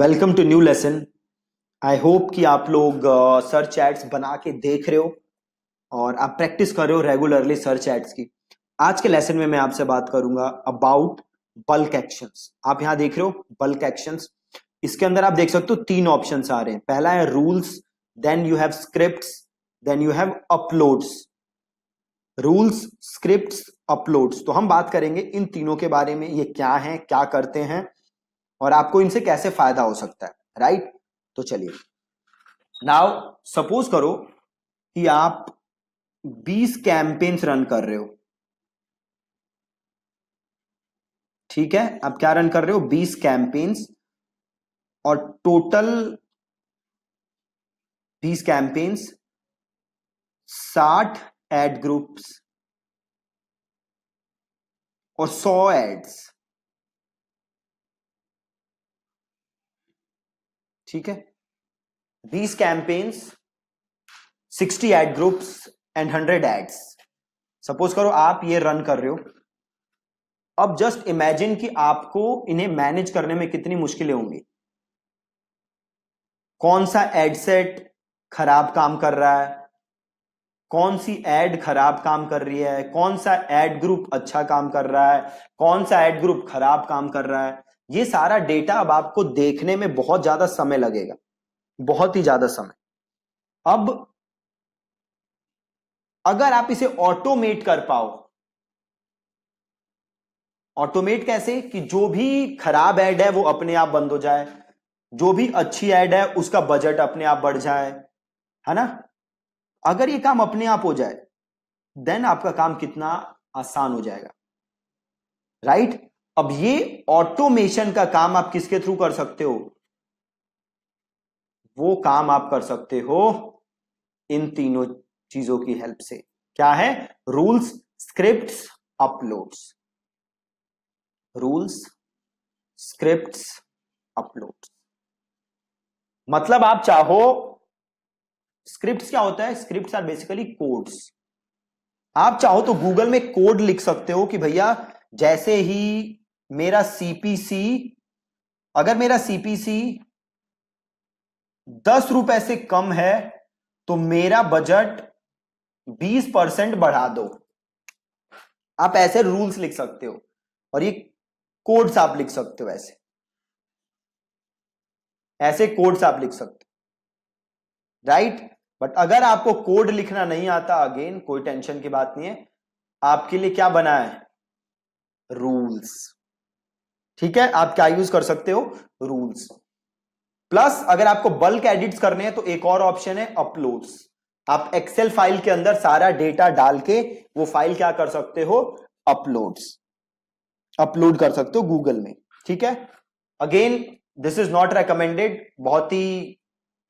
Welcome to new lesson I hope कि आप लोग सर्च चैट्स बना के देख रहे हो और आप प्रैक्टिस कर रहे हो रेगुलरली सर्च एड्स की आज के लेसन में मैं आपसे बात करूंगा अबाउट बल्क एक्शंस आप यहां देख रहे हो बल्क एक्शंस इसके अंदर आप देख सकते हो तीन ऑप्शन आ रहे हैं पहला है rules then you have script then you have uploads rules script uploads तो हम बात करेंगे इन तीनों के बारे में ये क्या है क्या करते हैं और आपको इनसे कैसे फायदा हो सकता है राइट तो चलिए नाउ सपोज करो कि आप 20 कैंपेन्स रन कर रहे हो ठीक है आप क्या रन कर रहे हो 20 कैंपेन्स और टोटल 20 कैंपेन्स 60 एड ग्रुप्स और 100 एड्स ठीक है these campaigns sixty ad groups and hundred ads suppose करो आप ये रन कर रहे हो अब जस्ट इमेजिन कि आपको इन्हें मैनेज करने में कितनी मुश्किलें होंगी कौन सा एड सेट खराब काम कर रहा है कौन सी एड खराब काम कर रही है कौन सा एड ग्रुप अच्छा काम कर रहा है कौन सा एड ग्रुप खराब काम कर रहा है ये सारा डेटा अब आपको देखने में बहुत ज्यादा समय लगेगा बहुत ही ज्यादा समय अब अगर आप इसे ऑटोमेट कर पाओ ऑटोमेट कैसे कि जो भी खराब ऐड है वो अपने आप बंद हो जाए जो भी अच्छी ऐड है उसका बजट अपने आप बढ़ जाए है ना अगर ये काम अपने आप हो जाए देन आपका काम कितना आसान हो जाएगा राइट right? अब ये ऑटोमेशन का काम आप किसके थ्रू कर सकते हो वो काम आप कर सकते हो इन तीनों चीजों की हेल्प से क्या है rules script uploads rules script uploads मतलब आप चाहो स्क्रिप्ट्स क्या होता है स्क्रिप्ट्स आर बेसिकली कोड्स आप चाहो तो गूगल में कोड लिख सकते हो कि भैया जैसे ही मेरा सीपीसी अगर मेरा सीपीसी दस रुपए से कम है तो मेरा बजट बीस परसेंट बढ़ा दो आप ऐसे रूल्स लिख सकते हो और ये कोड्स आप लिख सकते हो ऐसे ऐसे कोड्स आप लिख सकते हो राइट बट अगर आपको कोड लिखना नहीं आता अगेन कोई टेंशन की बात नहीं है आपके लिए क्या बना है रूल्स ठीक है आप क्या यूज कर सकते हो रूल्स प्लस अगर आपको बल्क एडिट करने हैं तो एक और ऑप्शन है अपलोड्स आप एक्सेल फाइल के अंदर सारा डेटा डाल के वो फाइल क्या कर सकते हो अपलोड्स अपलोड कर सकते हो गूगल में ठीक है again this is not recommended बहुत ही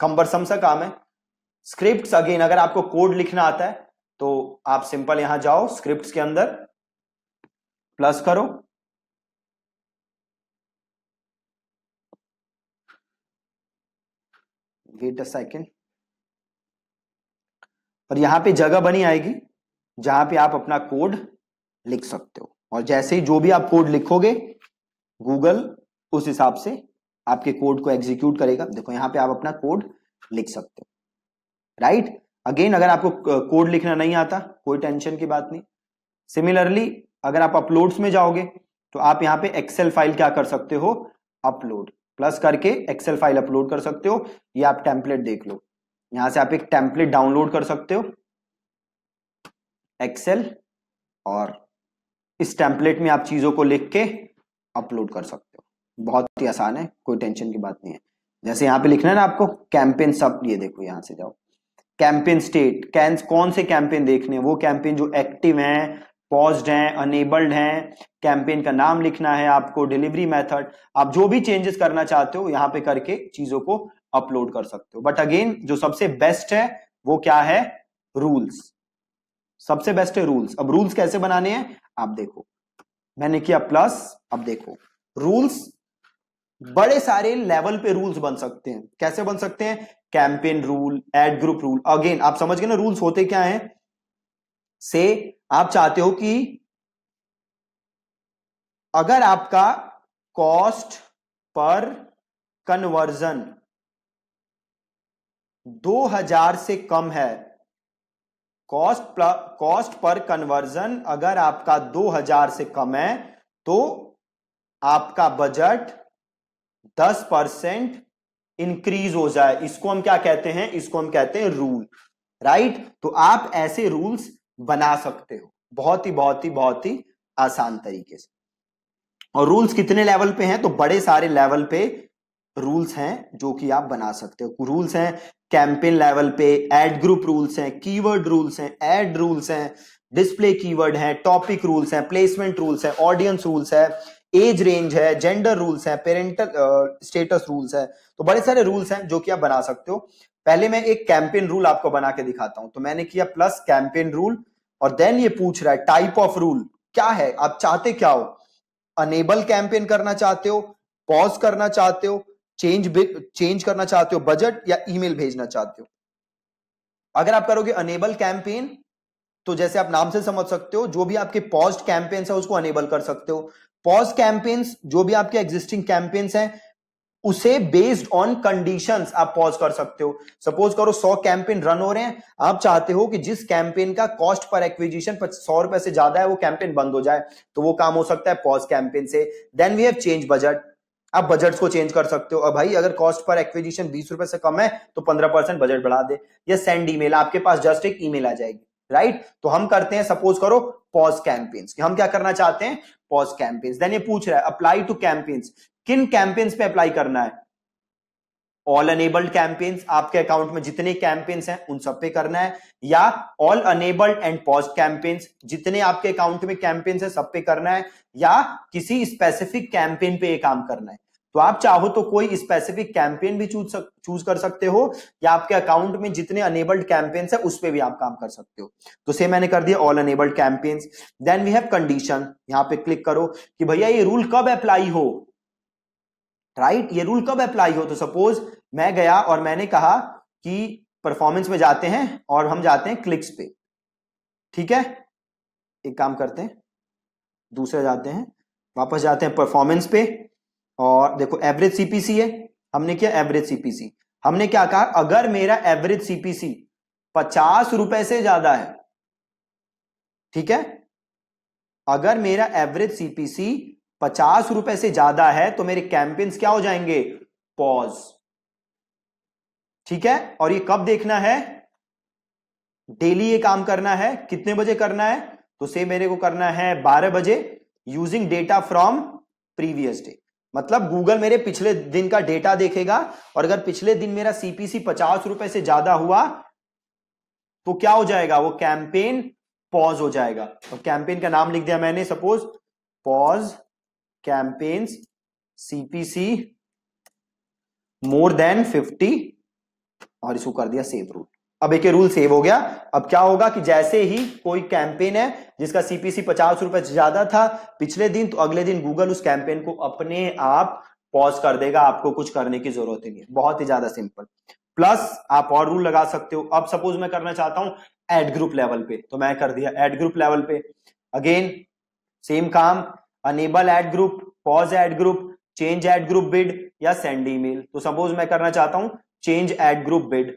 कंबरसम सा काम है स्क्रिप्ट अगेन अगर आपको कोड लिखना आता है तो आप सिंपल यहां जाओ स्क्रिप्ट के अंदर प्लस करो वेट अ सेकेंड और यहां पे जगह बनी आएगी जहां पे आप अपना कोड लिख सकते हो और जैसे ही जो भी आप कोड लिखोगे गूगल उस हिसाब से आपके कोड को एग्जीक्यूट करेगा देखो यहां पे आप अपना कोड लिख सकते हो राइट अगेन अगर आपको कोड लिखना नहीं आता कोई टेंशन की बात नहीं सिमिलरली अगर आप अपलोड्स में जाओगे तो आप यहां पे एक्सेल फाइल क्या कर सकते हो अपलोड प्लस करके एक्सेल फाइल अपलोड कर सकते हो या आप टेम्पलेट देख लो यहां से आप एक टेम्पलेट डाउनलोड कर सकते हो एक्सेल और इस टेम्पलेट में आप चीजों को लिख के अपलोड कर सकते हो बहुत ही आसान है कोई टेंशन की बात नहीं है जैसे यहाँ पे लिखना है ना आपको कैंपेन सब ये देखो यहाँ से जाओ कैंपेन स्टेट कैंस कौन से कैंपेन देखने हैं वो कैंपेन जो एक्टिव हैं पॉज्ड हैं अनेबल्ड हैं कैंपेन का नाम लिखना है आपको डिलीवरी मेथड आप जो भी चेंजेस करना चाहते हो यहाँ पे करके चीजों को अपलोड कर सकते हो बट अगेन जो सबसे बेस्ट है वो क्या है रूल्स सबसे बेस्ट है रूल्स अब रूल्स कैसे बनाने हैं आप देखो मैंने किया प्लस अब देखो रूल्स बड़े सारे लेवल पे रूल्स बन सकते हैं कैसे बन सकते हैं campaign rule ad group rule again आप समझ गए ना रूल्स होते क्या हैं से आप चाहते हो कि अगर आपका कॉस्ट पर कन्वर्जन 2000 से कम है कॉस्ट कॉस्ट पर कन्वर्जन अगर आपका 2000 से कम है तो आपका बजट 10 परसेंट इंक्रीज हो जाए इसको हम क्या कहते हैं इसको हम कहते हैं रूल राइट तो आप ऐसे रूल्स बना सकते हो बहुत ही बहुत ही बहुत ही आसान तरीके से और रूल्स कितने लेवल पे हैं तो बड़े सारे लेवल पे रूल्स हैं जो कि आप बना सकते हो रूल्स हैं कैंपेन लेवल पे एड ग्रुप रूल्स हैं कीवर्ड रूल्स हैं एड रूल्स हैं डिस्प्ले कीवर्ड हैं टॉपिक रूल्स हैं प्लेसमेंट रूल्स हैं ऑडियंस रूल्स है एज रेंज है जेंडर रूल्स है पेरेंटल स्टेटस रूल्स है तो बड़े सारे रूल्स हैं जो कि आप बना सकते हो पहले मैं एक कैंपेन रूल आपको बना के दिखाता हूं तो मैंने किया प्लस कैंपेन रूल और देन ये पूछ रहा है टाइप ऑफ रूल क्या है आप चाहते क्या हो अनेबल कैंपेन करना चाहते हो पॉज करना चाहते हो चेंज चेंज करना चाहते हो बजट या ईमेल भेजना चाहते हो अगर आप करोगे अनेबल कैंपेन तो जैसे आप नाम से समझ सकते हो जो भी आपके पॉज कैंपेन्स है उसको अनेबल कर सकते हो पॉज कैंपेन्स जो भी आपके एग्जिस्टिंग कैंपेन्स हैं उसे बेस्ड ऑन कंडीशंस आप पॉज कर सकते हो सपोज करो सौ कैंपेन रन हो रहे हैं आप चाहते हो कि जिस कैंपेन का कॉस्ट पर एक्विजिशन सौ रुपए से ज्यादा है वो कैंपेन बंद हो जाए तो वो काम हो सकता है पॉज कैंपेन से then we have change budget आप बजट को चेंज कर सकते हो और भाई अगर कॉस्ट पर एक्विजिशन बीस रुपए से कम है तो पंद्रह परसेंट बजट बढ़ा दे या सेंड ईमेल आपके पास जस्ट एक ईमेल आ जाएगी राइट तो हम करते हैं सपोज करो पॉज कैंपेन्स हम क्या करना चाहते हैं पॉज कैंपेन्स देन ये पूछ रहा है अप्लाई टू कैंपेन्स किन कैंपेन्स पे अप्लाई करना है ऑल अनेबल्ड कैंपेन्स आपके अकाउंट में जितने कैंपेन्स हैं उन सब पे करना है या all enabled and pause campaigns जितने आपके अकाउंट में कैंपेन्स है सब पे करना है या किसी स्पेसिफिक कैंपेन पे ये काम करना है तो आप चाहो तो कोई स्पेसिफिक कैंपेन भी चूज सक, चूज कर सकते हो या आपके अकाउंट में जितने अनेबल्ड कैंपेन्स है उस पर भी आप काम कर सकते हो तो से मैंने कर दिया all enabled campaigns then we have condition यहाँ पे क्लिक करो कि भैया ये रूल कब अप्लाई हो राइट right? ये रूल कब अप्लाई हो तो सपोज मैं गया और मैंने कहा कि परफॉर्मेंस में जाते हैं और हम जाते हैं क्लिक्स पे ठीक है एक काम करते हैं दूसरे जाते हैं वापस जाते हैं परफॉर्मेंस पे और देखो एवरेज सीपीसी है हमने क्या एवरेज सीपीसी हमने क्या कहा अगर मेरा एवरेज सीपीसी पचास रुपए से ज्यादा है ठीक है अगर मेरा एवरेज सीपीसी पचास रुपए से ज्यादा है तो मेरे कैंपेन्स क्या हो जाएंगे पॉज ठीक है और ये कब देखना है डेली ये काम करना है कितने बजे करना है तो से मेरे को करना है 12 बजे using data from previous day मतलब गूगल मेरे पिछले दिन का डेटा देखेगा और अगर पिछले दिन मेरा सीपीसी पचास रुपए से ज्यादा हुआ तो क्या हो जाएगा वो कैंपेन पॉज हो जाएगा और कैंपेन का नाम लिख दिया मैंने suppose pause campaigns cpc more than 50 और इसको कर दिया सेव रूल अब एक रूल सेव हो गया अब क्या होगा कि जैसे ही कोई कैंपेन है जिसका सीपीसी पचास रुपए से ज्यादा था पिछले दिन तो अगले दिन गूगल उस कैंपेन को अपने आप पॉज कर देगा आपको कुछ करने की जरूरत ही नहीं बहुत ही ज्यादा सिंपल प्लस आप और रूल लगा सकते हो अब सपोज मैं करना चाहता हूं एड ग्रुप लेवल पे तो मैं कर दिया एड ग्रुप लेवल पे अगेन सेम काम enable ad group pause ad group change ad group bid या सेंड ईमेल तो सपोज मैं करना चाहता हूं चेंज एड ग्रुप बिड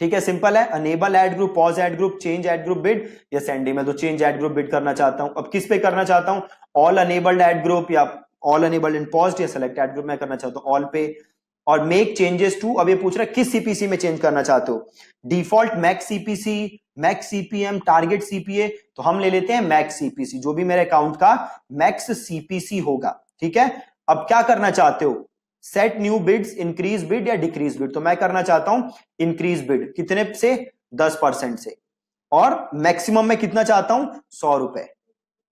ठीक है सिंपल है enable ad group pause ad group change ad group bid या सेंड ईमेल तो चेंज एड ग्रुप बिड करना चाहता हूं अब किस पे करना चाहता हूं ऑल अनेबल्ड एड ग्रुप या ऑल अनेबल्ड इन पॉज या सेलेक्ट एड ग्रुप मैं करना चाहता हूं ऑल पे और मेक चेंजेस टू अब ये पूछ रहा है किस सीपीसी में चेंज करना चाहते हो default max CPC max CPM target CPA तो हम ले लेते हैं मैक्स सीपीसी जो भी मेरे अकाउंट का मैक्स सीपीसी होगा ठीक है अब क्या करना चाहते हो set new bids increase bid या डिक्रीज बिड तो मैं करना चाहता हूं इंक्रीज बिड कितने से दस परसेंट से और मैक्सिमम में कितना चाहता हूं सौ रुपए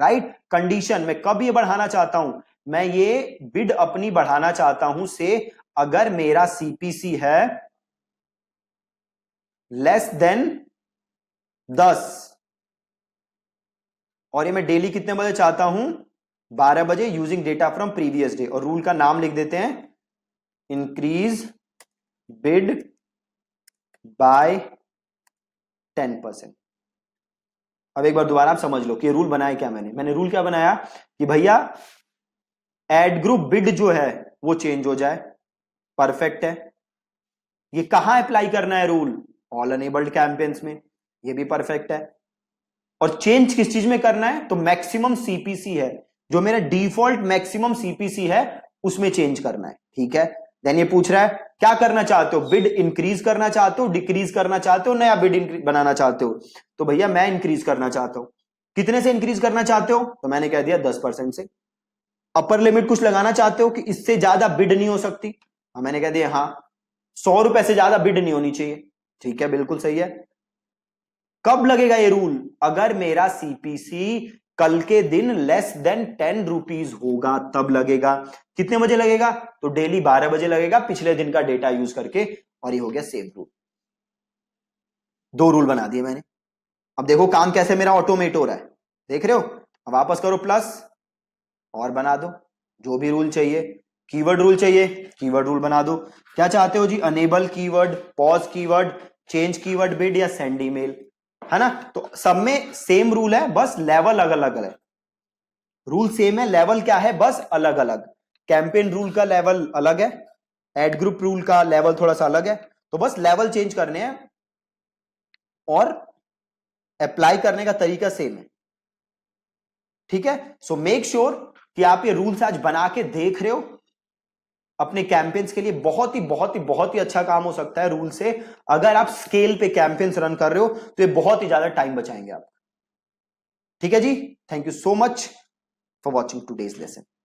राइट कंडीशन में कब ये बढ़ाना चाहता हूं मैं ये बिड अपनी बढ़ाना चाहता हूं से अगर मेरा सीपीसी है लेस देन दस और ये मैं डेली कितने बजे चाहता हूं बारह बजे using data from previous day और रूल का नाम लिख देते हैं increase bid by ten percent अब एक बार दोबारा आप समझ लो कि रूल बनाया क्या मैंने मैंने रूल क्या बनाया कि भैया एड ग्रुप बिड जो है वो चेंज हो जाए परफेक्ट है ये कहां अप्लाई करना है रूल ऑल अनेबल्ड कैंपेन्स में ये भी परफेक्ट है और चेंज किस चीज में करना है तो मैक्सिमम सीपीसी है जो मेरा डिफॉल्ट मैक्सिमम सीपीसी है उसमें चेंज करना है ठीक है देन ये पूछ रहा है क्या करना चाहते हो बिड इंक्रीज करना चाहते हो डिक्रीज करना चाहते हो नया बिड बनाना चाहते हो तो भैया मैं इंक्रीज करना चाहता हूं कितने से इंक्रीज करना चाहते हो तो मैंने कह दिया दस परसेंट से अपर लिमिट कुछ लगाना चाहते हो कि इससे ज्यादा बिड नहीं हो सकती हाँ मैंने कह दिया हाँ सौ रुपए से ज्यादा बिड नहीं होनी चाहिए ठीक है बिल्कुल सही है कब लगेगा ये रूल अगर मेरा सीपीसी कल के दिन लेस देन टेन रुपीज होगा तब लगेगा कितने बजे लगेगा तो डेली बारह बजे लगेगा पिछले दिन का डेटा यूज करके और ये हो गया सेव रूल दो रूल बना दिए मैंने अब देखो काम कैसे मेरा ऑटोमेट हो रहा है देख रहे हो वापस करो प्लस और बना दो जो भी रूल चाहिए कीवर्ड रूल चाहिए कीवर्ड रूल बना दो क्या चाहते हो जी enable keyword pause keyword change keyword bid या सेंड ईमेल है ना तो सब में सेम रूल है बस लेवल अलग अलग है रूल सेम है लेवल क्या है बस अलग अलग कैंपेन रूल का लेवल अलग है एड ग्रुप रूल का लेवल थोड़ा सा अलग है तो बस लेवल चेंज करने हैं और अप्लाई करने का तरीका सेम है ठीक है सो मेक श्योर कि आप ये रूल्स आज बना के देख रहे हो अपने कैंपेन्स के लिए बहुत ही बहुत ही बहुत ही अच्छा काम हो सकता है रूल से अगर आप स्केल पे कैंपेन्स रन कर रहे हो तो ये बहुत ही ज्यादा टाइम बचाएंगे आप ठीक है जी thank you so much for watching today's lesson